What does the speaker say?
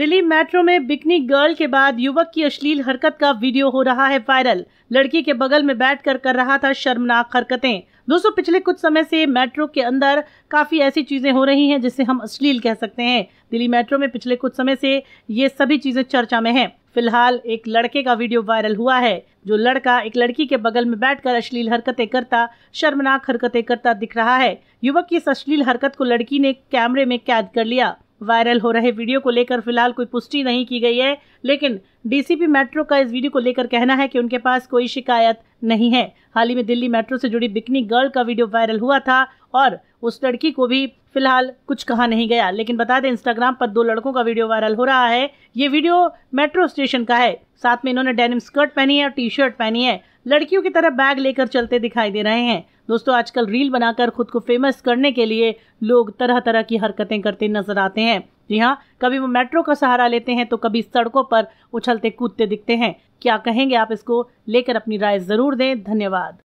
Delhi metro में bikini girl के बाद युवक की अश्लील हरकत का वीडियो हो रहा है वायरल लड़की के बगल में बैठकर कर रहा था शर्मनाक हरकतें दोस्तों पिछले कुछ समय से मेट्रो के अंदर काफ़ी ऐसी चीज़ें हो रही हैं जिसे हम अश्लील कह सकते हैं दिल्ली मेट्रो में पिछले कुछ समय से ये सभी चीज़ें चर्चा में हैं फिलहाल एक लड़के का वीडियो वायरल हुआ है जो लड़का एक लड़की के बगल में बैठकर अश्लील हरकतें करता शर्मनाक हरकतें करता दिख रहा है युवक की इस अश्लील हरकत को लड़की ने कैमरे में कैद कर लिया वायरल हो रहे वीडियो को लेकर फिलहाल कोई पुष्टि नहीं की गई है लेकिन डीसीपी मेट्रो का इस वीडियो को लेकर कहना है कि उनके पास कोई शिकायत नहीं है हाल ही में दिल्ली मेट्रो से जुड़ी बिकनी गर्ल का वीडियो वायरल हुआ था और उस लड़की को भी फिलहाल कुछ कहा नहीं गया लेकिन बता दें इंस्टाग्राम पर दो लड़कों का वीडियो वायरल हो रहा है ये वीडियो मेट्रो स्टेशन का है साथ में इन्होंने डेनिम स्कर्ट पहनी है और टी शर्ट पहनी है लड़कियों की तरह बैग लेकर चलते दिखाई दे रहे हैं दोस्तों आजकल रील बनाकर खुद को फेमस करने के लिए लोग तरह तरह की हरकतें करते नजर आते हैं जी हाँ कभी वो मेट्रो का सहारा लेते हैं तो कभी सड़कों पर उछलते कूदते दिखते हैं क्या कहेंगे आप इसको लेकर अपनी राय जरूर दें धन्यवाद